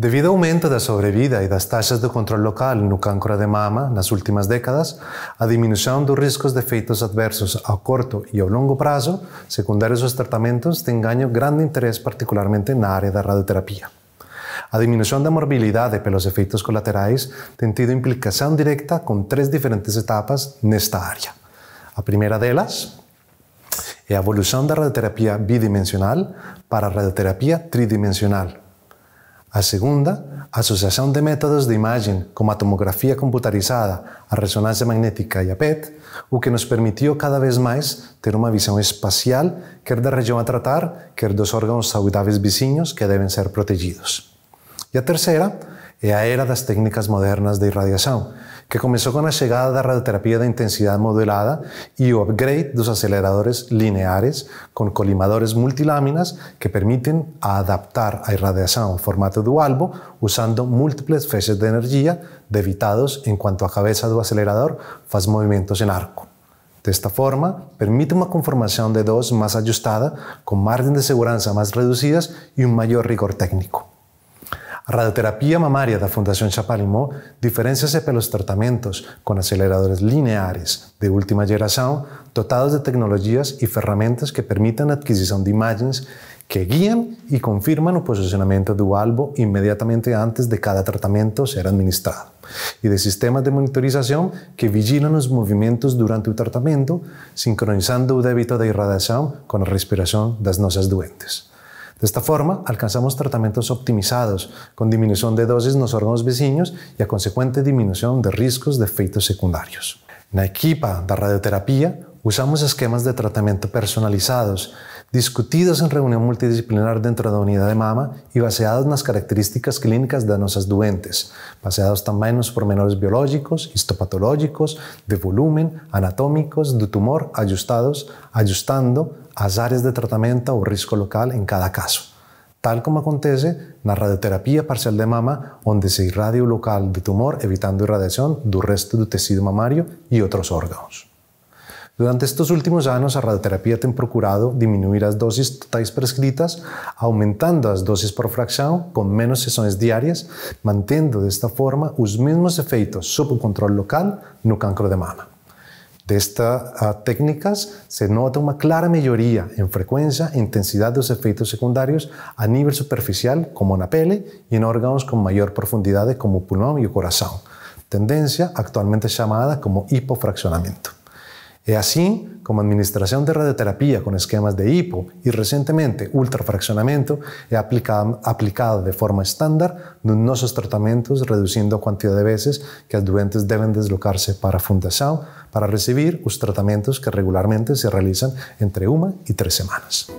Debido al aumento de la sobrevida y las tasas de control local en el cáncer de mama en las últimas décadas, a disminución los riesgos de efectos adversos a corto y a largo plazo secundarios aos tratamientos tem ganho gran interés, particularmente en la área de radioterapia. A de morbilidad morbilidad pelos los colaterais colaterales tido implicación directa con tres diferentes etapas en esta área. A primera de las, evolución de la radioterapia bidimensional para radioterapia tridimensional, A segunda, a associação de métodos de imagem, como a tomografia computarizada, a ressonância magnética e a PET, o que nos permitiu cada vez mais ter uma visão espacial, quer da região a tratar, quer dos órgãos saudáveis vizinhos que devem ser protegidos. E a terceira, é e a era das técnicas modernas de irradiación, que comenzó con la llegada de la radioterapia de intensidad modulada y el upgrade los aceleradores lineares con colimadores multiláminas que permiten adaptar a irradiación formato dualvo usando múltiples fases de energía debitados cuanto a cabeza del acelerador faz movimientos en arco. De esta forma, permite una conformación de dos más ajustada, con margen de seguridad más reducidas y un mayor rigor técnico. Radioterapia radioterapia de la Fundación Chapalimó diferenciase se los tratamientos con aceleradores lineares de última generación dotados de tecnologías y herramientas que permiten la adquisición de imágenes que guían y confirman el posicionamiento del alvo inmediatamente antes de cada tratamiento ser administrado, y de sistemas de monitorización que vigilan los movimientos durante el tratamiento, sincronizando el débito de irradiación con la respiración das nossas doentes. De esta forma, alcanzamos tratamientos optimizados, con disminución de dosis en los órganos vecinos y a consecuente disminución de riesgos de efectos secundarios. En la equipa de radioterapia, usamos esquemas de tratamiento personalizados, discutidos en reunión multidisciplinar dentro de la unidad de mama y baseados las características clínicas danosas duentes doentes, también en los pormenores biológicos, histopatológicos, de volumen, anatómicos de tumor, ajustados, ajustando las áreas de tratamiento o riesgo local en cada caso. tal como acontece la radioterapia parcial de mama, donde se irradia local de tumor, evitando irradiación del resto del tejido mamario y otros órganos. Durante estos últimos años, la radioterapia ha procurado disminuir las dosis totales prescritas, aumentando las dosis por fracción con menos sesiones diarias, manteniendo de esta forma los mismos efectos sobre el control local no cancro de mama. De estas ah, técnicas se nota una clara mayoría en frecuencia e intensidad de los efectos secundarios a nivel superficial, como en la pele, y en órganos con mayor profundidad como pulmón y corazón, tendencia actualmente llamada como hipofraccionamiento así como administración de radioterapia con esquemas de hipo y recientemente ultrafraccionamiento, he aplicado, de forma estándar numerosos tratamientos, reduciendo la cantidad de veces que los doentes deben deslocarse para fundación para recibir los tratamientos que regularmente se realizan entre una y tres semanas.